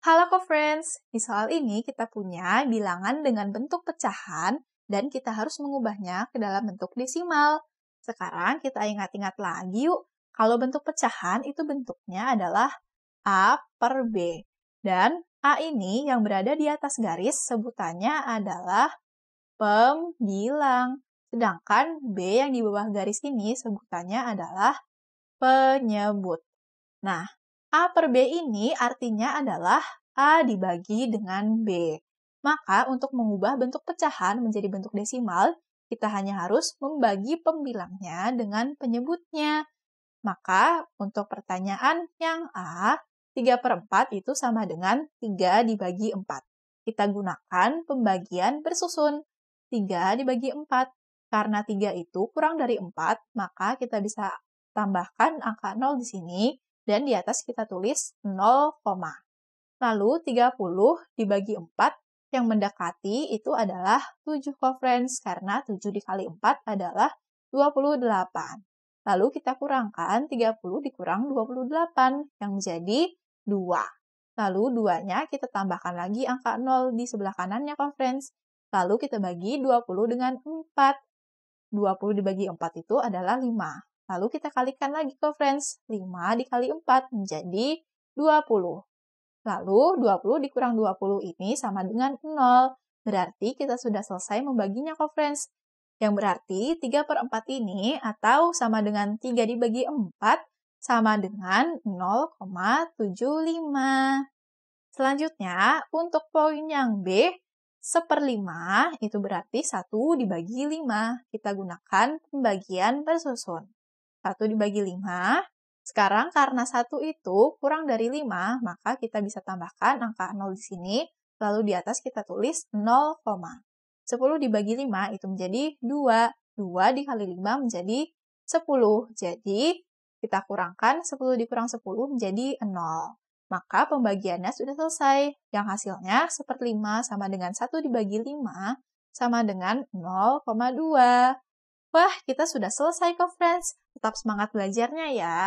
Halo co-friends, di soal ini kita punya bilangan dengan bentuk pecahan dan kita harus mengubahnya ke dalam bentuk desimal. Sekarang kita ingat-ingat lagi yuk, kalau bentuk pecahan itu bentuknya adalah A per B. Dan A ini yang berada di atas garis sebutannya adalah pembilang. Sedangkan B yang di bawah garis ini sebutannya adalah penyebut. Nah, A per B ini artinya adalah A dibagi dengan B. Maka untuk mengubah bentuk pecahan menjadi bentuk desimal, kita hanya harus membagi pembilangnya dengan penyebutnya. Maka untuk pertanyaan yang A, 3 per 4 itu sama dengan 3 dibagi 4. Kita gunakan pembagian bersusun. 3 dibagi 4. Karena 3 itu kurang dari 4, maka kita bisa tambahkan angka 0 di sini dan di atas kita tulis 0, lalu 30 dibagi 4 yang mendekati itu adalah 7 kofrens karena 7 dikali 4 adalah 28. Lalu kita kurangkan 30 dikurang 28 yang jadi 2. Lalu 2-nya kita tambahkan lagi angka 0 di sebelah kanannya conference. Lalu kita bagi 20 dengan 4. 20 dibagi 4 itu adalah 5. Lalu kita kalikan lagi ke friends. 5 dikali 4 menjadi 20. Lalu 20 dikurang 20 ini sama dengan 0. Berarti kita sudah selesai membaginya ke friends. Yang berarti 3 per 4 ini atau sama dengan 3 dibagi 4 sama dengan 0,75. Selanjutnya, untuk poin yang B, seperlima itu berarti 1 dibagi 5. Kita gunakan pembagian bersusun. 1 dibagi 5. Sekarang karena 1 itu kurang dari 5, maka kita bisa tambahkan angka 0 di sini, lalu di atas kita tulis 0, 10 dibagi 5 itu menjadi 2, 2 dikali 5 menjadi 10. Jadi kita kurangkan 10 dikurang 10 menjadi 0. Maka pembagiannya sudah selesai, yang hasilnya 1 5 sama dengan 1 dibagi 5 sama dengan 0,2. Wah, kita sudah selesai kok friends. Tetap semangat belajarnya ya.